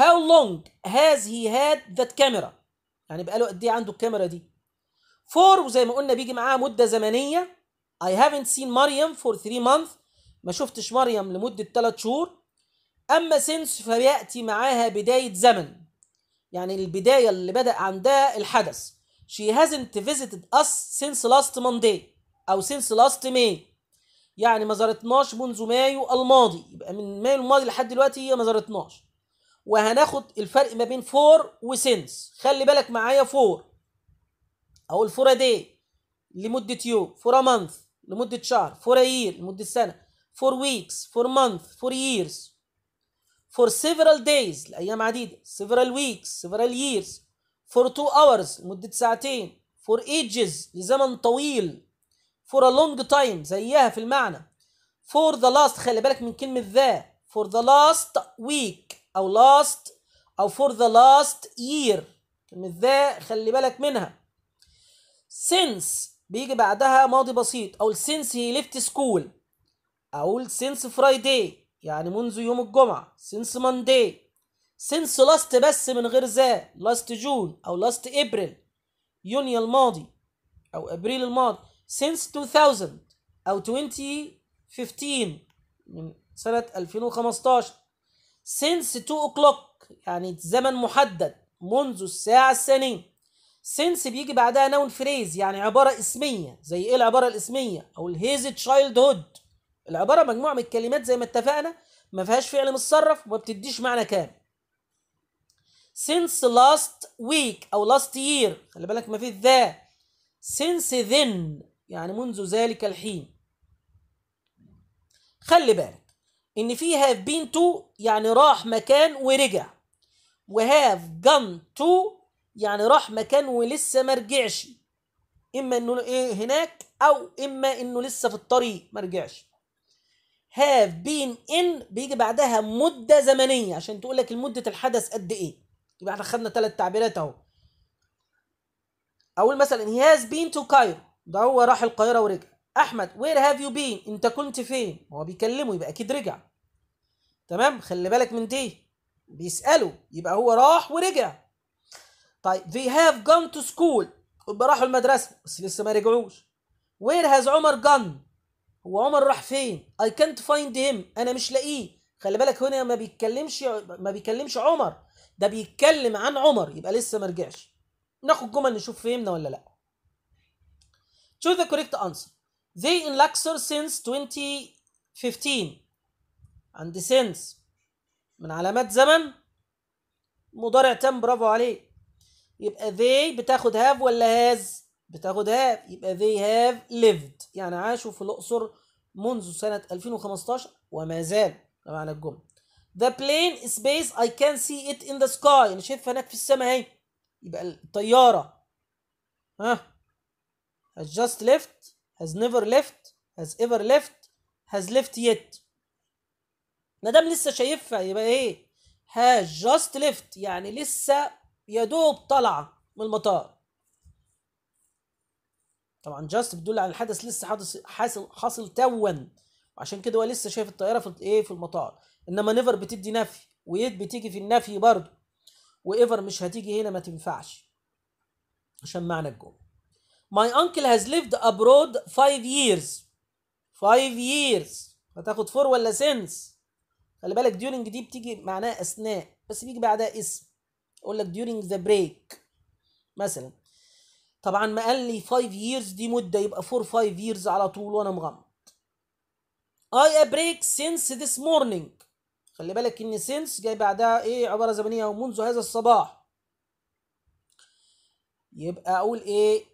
how long has he had that camera يعني بقاله قد ايه عنده الكاميرا دي for وزي ما قلنا بيجي معاها مدة زمنية I haven't seen مريم for 3 months ما شفتش مريم لمدة 3 شهور أما since فيأتي معاها بداية زمن يعني البداية اللي بدأ عندها الحدث she hasn't visited us since last Monday أو since last May يعني ما زارتناش منذ مايو الماضي يبقى من مايو الماضي لحد دلوقتي هي ما زارتناش وهناخد الفرق ما بين فور وسينس خلي بالك معايا فور أو الفور دي لمدة يوم فور مانث لمدة شهر فور يير لمدة سنة فور ويكس فور مانث فور ييرز for several days لأيام عديدة several weeks several years for two hours لمدة ساعتين for ages لزمن طويل for a long time زيها في المعنى for the last خلي بالك من كلمة ذا for the last week أو last أو for the last year كلمة ذا خلي بالك منها since بيجي بعدها ماضي بسيط أقول since he left school أقول since Friday يعني منذ يوم الجمعة since Monday since last بس من غير ذا last June أو last April يونيو الماضي أو أبريل الماضي since 2000 أو 2015 من سنة 2015 since 2 o'clock يعني زمن محدد منذ الساعة الثانية since بيجي بعدها noun phrase يعني عبارة اسمية زي ايه العبارة الاسمية أو الهيز تشايلد هود العبارة مجموعة من الكلمات زي ما اتفقنا ما فيهاش فعل متصرف وما بتديش معنى كامل since last week أو last year خلي بالك ما فيه ذا since then يعني منذ ذلك الحين خلي بالك ان في have been to يعني راح مكان ورجع و have gone to يعني راح مكان ولسه ما رجعش اما انه ايه هناك او اما انه لسه في الطريق ما رجعش have been in بيجي بعدها مده زمنيه عشان تقول لك مده الحدث قد ايه يبقى احنا خدنا ثلاث تعبيرات اهو اول مثلا he has been to Cairo ده هو راح القاهره ورجع احمد وير هاف يو بين انت كنت فين هو بيكلمه يبقى اكيد رجع تمام خلي بالك من دي بيساله يبقى هو راح ورجع طيب they have gone to school يبقى راحوا المدرسه بس لسه ما رجعوش وير هاز عمر gone هو عمر راح فين اي كانت فايند هيم انا مش لاقيه خلي بالك هنا ما بيتكلمش ما بيتكلمش عمر ده بيتكلم عن عمر يبقى لسه ما رجعش ناخد جمل نشوف فهمنا ولا لا choose the correct answer they in Luxor since 2015 عند since من علامات زمن مضارع تم برافو عليه يبقى they بتاخد have ولا has بتاخد هاف يبقى they have lived يعني عاشوا في الأقصر منذ سنة 2015 وما زال ده معنى الجملة The plane is space I can see it in the sky أنا شايفها هناك في السماء أهي يبقى الطيارة ها has just left has never left has ever left has left yet ما دام لسه شايفها يبقى ايه has just left يعني لسه يا دوب طالعه من المطار طبعا جاست بتدل على الحدث لسه حاصل حاصل حاصل توا عشان كده هو لسه شايف الطياره في ايه في المطار انما نيفر بتدي نفي ويد بتيجي في النفي برضه وايفر مش هتيجي هنا ما تنفعش عشان معنى الجمله My uncle has lived abroad five years five years هتاخد فور ولا سنس خلي بالك during دي بتيجي معناها اثناء بس بيجي بعدها اسم يقول لك during the break مثلا طبعا ما قال لي 5 years دي مده يبقى 4 5 years على طول وانا مغمض I break since this morning خلي بالك ان since جاي بعدها ايه عباره زمنيه او منذ هذا الصباح يبقى اقول ايه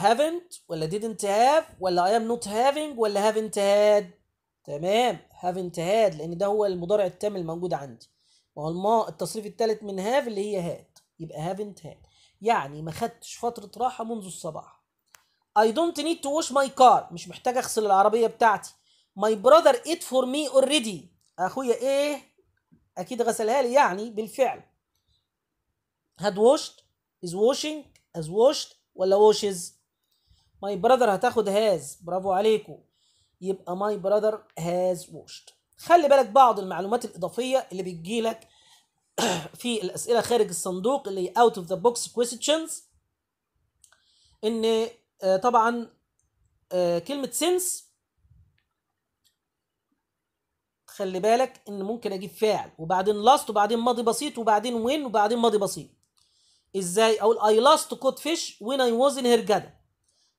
haven't ولا didn't have ولا I am not having ولا haven't had تمام haven't had لان ده هو المضارع التام الموجود عندي وهو التصريف الثالث من have اللي هي had يبقى haven't had يعني ما خدتش فتره راحه منذ الصباح I don't need to wash my car مش محتاج اغسل العربيه بتاعتي my brother ate for me already اخويا ايه اكيد غسلها لي يعني بالفعل had washed is washing as washed ولا washes my brother هتاخد has برافو عليكم يبقى my brother has washed خلي بالك بعض المعلومات الاضافيه اللي بتجيلك في الاسئله خارج الصندوق اللي اوت اوف ذا بوكس كويستشنز ان آه، طبعا آه، كلمه سنس خلي بالك ان ممكن اجيب فاعل وبعدين لاست وبعدين ماضي بسيط وبعدين وين وبعدين ماضي بسيط ازاي اقول اي لاست كوت فيش وين اي واز ان هرجاده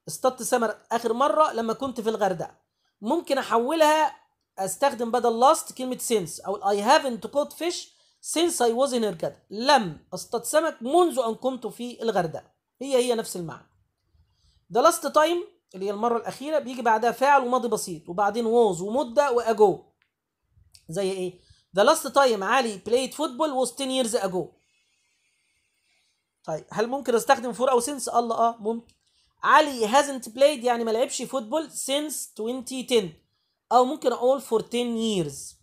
اصطدت سمر اخر مره لما كنت في الغردقه ممكن احولها استخدم بدل لاست كلمه سينس او اي هافنت كوت فيش since I was in Irkada لم أصطاد سمك منذ أن كنت في الغردقة هي هي نفس المعنى the last time اللي هي المرة الأخيرة بيجي بعدها فعل وماضي بسيط وبعدين was ومدة وأجو زي إيه the last time علي played football was 10 years ago طيب هل ممكن استخدم فور او سينس الله اه ممكن علي هازنت بلايد يعني ما لعبش فوتبول since 2010 او ممكن اقول for 10 years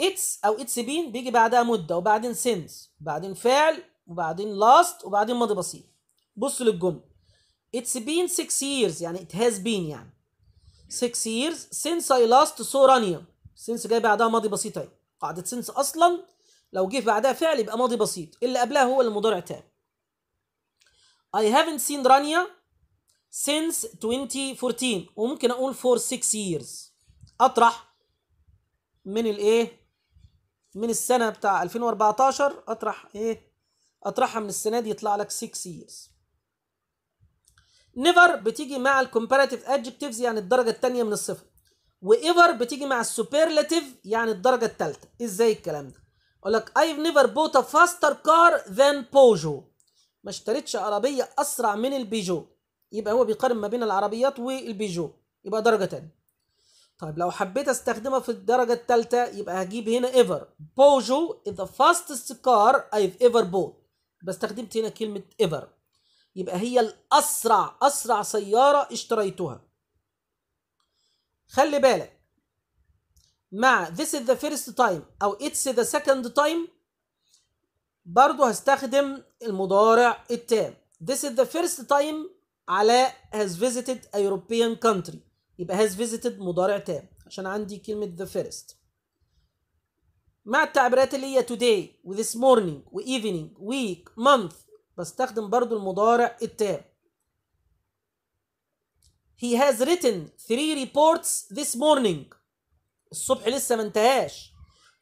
اتس او اتس بين بيجي بعدها مده وبعدين سينس وبعدين فعل وبعدين لاست وبعدين ماضي بسيط بص للجمله اتس بين 6 years يعني it has been يعني 6 years since I last saw Rania since جاي بعدها ماضي بسيط اهي قاعده since اصلا لو جه بعدها فعل يبقى ماضي بسيط اللي قبلها هو المضارع تام I haven't seen Rania since 2014 وممكن اقول for 6 years اطرح من الايه من السنه بتاع 2014 اطرح ايه اطرحها من السنه دي يطلع لك 6 years نيفر بتيجي مع الكومباريتيف ادجكتيفز يعني الدرجه الثانيه من الصفر. وايفر بتيجي مع السوبرلاتيف يعني الدرجه الثالثه ازاي الكلام ده اقول لك I've never bought a faster car than Peugeot ما اشتريتش عربيه اسرع من البيجو يبقى هو بيقارن ما بين العربيات والبيجو يبقى درجه ثانيه طيب لو حبيت استخدمها في الدرجة التالتة يبقى هجيب هنا ايفر بوجو is the fastest car I've ever bought استخدمت هنا كلمة ايفر يبقى هي الأسرع أسرع سيارة اشتريتها خلي بالك مع this is the first time أو it's the second time برضو هستخدم المضارع التام this is the first time علاء has visited a European country يبقى has visited مضارع تام عشان عندي كلمة the first مع التعبيرات اللي هي today و this morning و evening week month بستخدم برضو المضارع التام He has written three reports this morning الصبح لسه ما انتهاش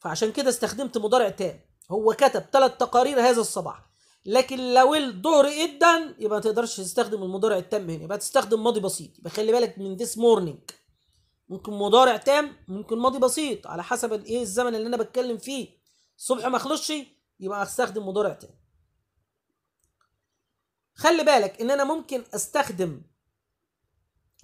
فعشان كده استخدمت مضارع تام هو كتب ثلاث تقارير هذا الصباح لكن لو الظهر ادن يبقى ما تقدرش تستخدم المضارع التام هنا يبقى تستخدم ماضي بسيط يبقى خلي بالك من ذيس مورنينج ممكن مضارع تام ممكن ماضي بسيط على حسب ايه الزمن اللي انا بتكلم فيه الصبح ما خلصش يبقى استخدم مضارع تام خلي بالك ان انا ممكن استخدم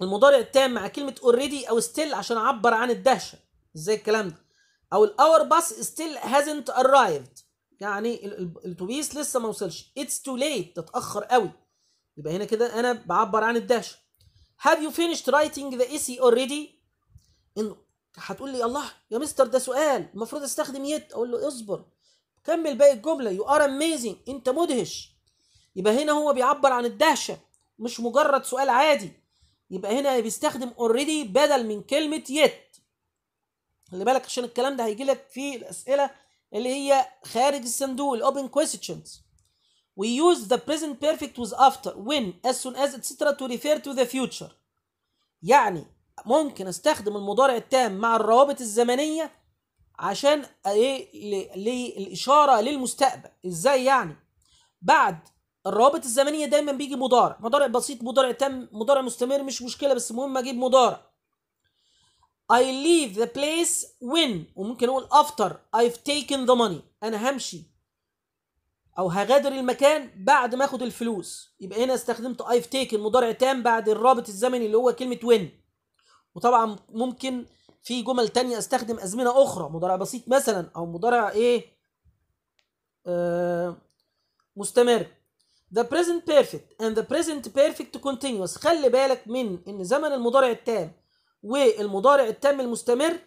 المضارع التام مع كلمه اوريدي او ستيل عشان اعبر عن الدهشه ازاي الكلام ده او الاور باس ستيل هازنت ارايفد يعني الاتوبيس لسه ما وصلش اتس تو ليت تتاخر قوي يبقى هنا كده انا بعبر عن الدهشه هاف يو فينيشد رايتنج ذا سي اوريدي هتقول لي الله يا مستر ده سؤال المفروض استخدم يت اقول له اصبر كمل باقي الجمله يو ار اميزنج انت مدهش يبقى هنا هو بيعبر عن الدهشه مش مجرد سؤال عادي يبقى هنا بيستخدم اوريدي بدل من كلمه يت خلي بالك عشان الكلام ده هيجي لك في الاسئله اللي هي خارج الصندوق الاوبن questions we use the present perfect with after when as soon as etc to refer to the future يعني ممكن استخدم المضارع التام مع الروابط الزمنيه عشان ايه للاشاره للمستقبل ازاي يعني بعد الروابط الزمنيه دايما بيجي مضارع مضارع بسيط مضارع تام مضارع مستمر مش مشكله بس المهم اجيب مضارع I leave the place when وممكن اقول after I've taken the money انا همشي او هغادر المكان بعد ما اخد الفلوس يبقى هنا استخدمت I've taken مضارع تام بعد الرابط الزمني اللي هو كلمة when وطبعا ممكن في جمل تانية استخدم ازمنة اخرى مضارع بسيط مثلا او مضارع ايه آه مستمر The present perfect and the present perfect continuous خلي بالك من ان زمن المضارع التام والمضارع التام المستمر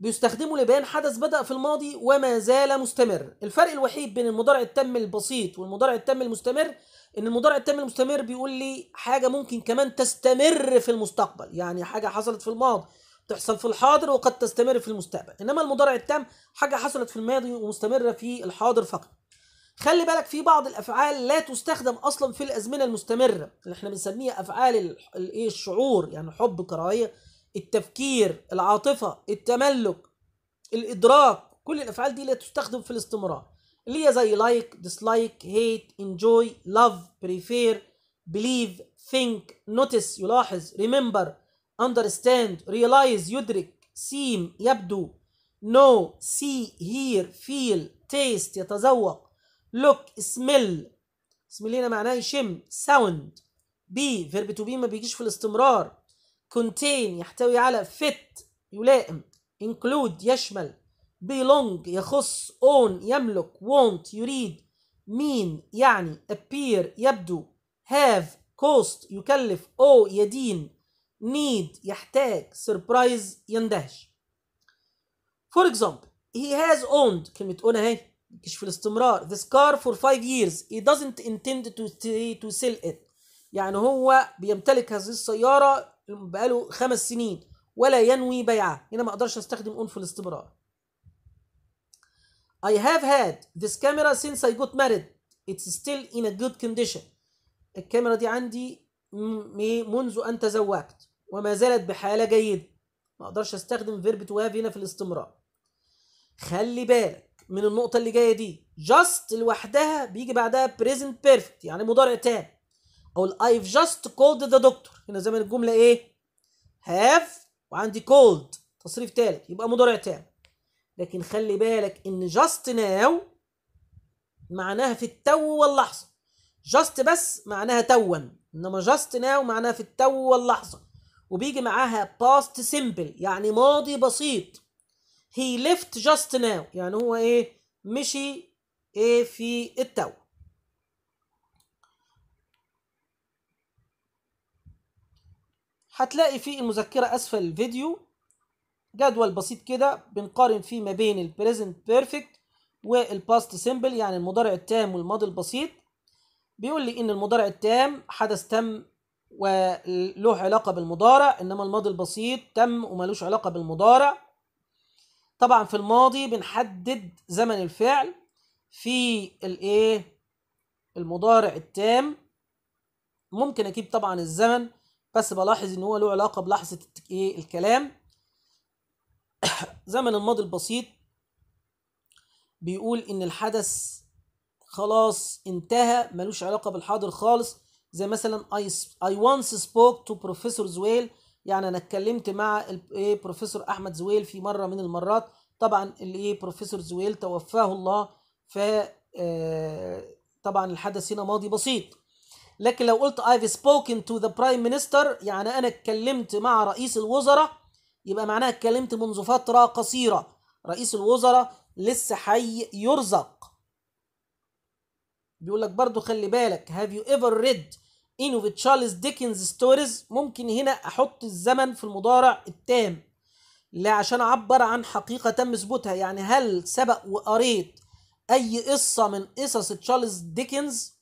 بيستخدمه لبيان حدث بدأ في الماضي وما زال مستمر الفرق الوحيد بين المضارع التام البسيط والمضارع التام المستمر ان المضارع التام المستمر بيقول لي حاجة ممكن كمان تستمر في المستقبل يعني حاجة حصلت في الماضي تحصل في الحاضر وقد تستمر في المستقبل انما المضارع التام حاجة حصلت في الماضي ومستمرة في الحاضر فقط خلي بالك في بعض الافعال لا تستخدم اصلا في الازمنه المستمره اللي احنا بنسميها افعال الايه الشعور يعني حب كراهيه التفكير العاطفه التملك الادراك كل الافعال دي لا تستخدم في الاستمرار اللي هي زي لايك ديسلايك هيت انجوي لاف بريفير بليف ثينك نوتس يلاحظ ريمبر اندرستاند ريلايز يدرك سيم يبدو نو سي هير فيل تيست يتذوق لوك سميل سميل هنا معناه شم ساوند بي فيرب تو بي ما بيجيش في الاستمرار كونتين يحتوي على فيت يلائم انكلود يشمل belong يخص own يملك want يريد مين يعني appear يبدو have cost يكلف او oh. يدين need يحتاج surprise يندهش for example he has owned كلمة own اهي مش في الاستمرار this car for five years he doesn't intend to to sell it يعني هو بيمتلك هذه السيارة بقاله خمس سنين ولا ينوي بيعها هنا ما اقدرش استخدم اون في الاستمرار I have had this camera since I got married it's still in a good condition الكاميرا دي عندي منذ أن تزوجت وما زالت بحالة جيدة ما اقدرش استخدم verb to have هنا في الاستمرار خلي بالك من النقطه اللي جايه دي جاست لوحدها بيجي بعدها بريزنت بيرفكت يعني مضارع تام او I've just called the doctor هنا زي ما الجمله ايه هاف وعندي كولد تصريف تالت يبقى مضارع تام لكن خلي بالك ان جاست ناو معناها في التو واللحظه جاست بس معناها توا انما جاست ناو معناها في التو واللحظه وبيجي معاها باست سيمبل يعني ماضي بسيط he left just now يعني هو ايه مشي ايه في التو هتلاقي في المذكرة أسفل الفيديو جدول بسيط كده بنقارن فيه ما بين البريزنت بيرفكت والباست سيمبل يعني المضارع التام والماضي البسيط بيقول لي إن المضارع التام حدث تم وله علاقة بالمضارع إنما الماضي البسيط تم وملوش علاقة بالمضارع طبعا في الماضي بنحدد زمن الفعل في الايه المضارع التام ممكن اجيب طبعا الزمن بس بلاحظ ان هو له علاقه بلحظه ايه الكلام *coughs* زمن الماضي البسيط بيقول ان الحدث خلاص انتهى ملوش علاقه بالحاضر خالص زي مثلا I, once spoke to Professor Zwale يعني انا اتكلمت مع الايه بروفيسور احمد زويل في مره من المرات طبعا الايه بروفيسور زويل توفاه الله ف آه، طبعا الحدث هنا ماضي بسيط لكن لو قلت I've spoken to the prime minister يعني انا اتكلمت مع رئيس الوزراء يبقى معناها اتكلمت منذ فتره قصيره رئيس الوزراء لسه حي يرزق بيقول لك برضه خلي بالك have you ever read انوفي تشارلز ديكنز ستوريز ممكن هنا احط الزمن في المضارع التام لا عشان اعبر عن حقيقه تم ثبوتها يعني هل سبق وقريت اي قصه من قصص تشارلز ديكنز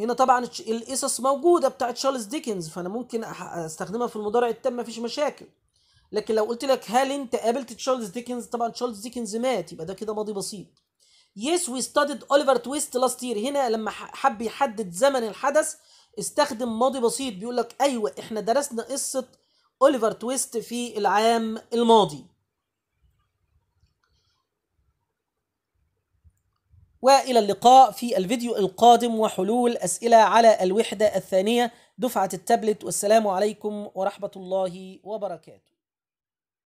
هنا طبعا القصص موجوده بتاعت تشارلز ديكنز فانا ممكن استخدمها في المضارع التام مفيش مشاكل لكن لو قلت لك هل انت قابلت تشارلز ديكنز طبعا تشارلز ديكنز مات يبقى ده كده ماضي بسيط Yes we studied Oliver Twist last year هنا لما حب يحدد زمن الحدث استخدم ماضي بسيط بيقول لك ايوه احنا درسنا قصه اوليفر تويست في العام الماضي والى اللقاء في الفيديو القادم وحلول اسئله على الوحده الثانيه دفعه التابلت والسلام عليكم ورحمه الله وبركاته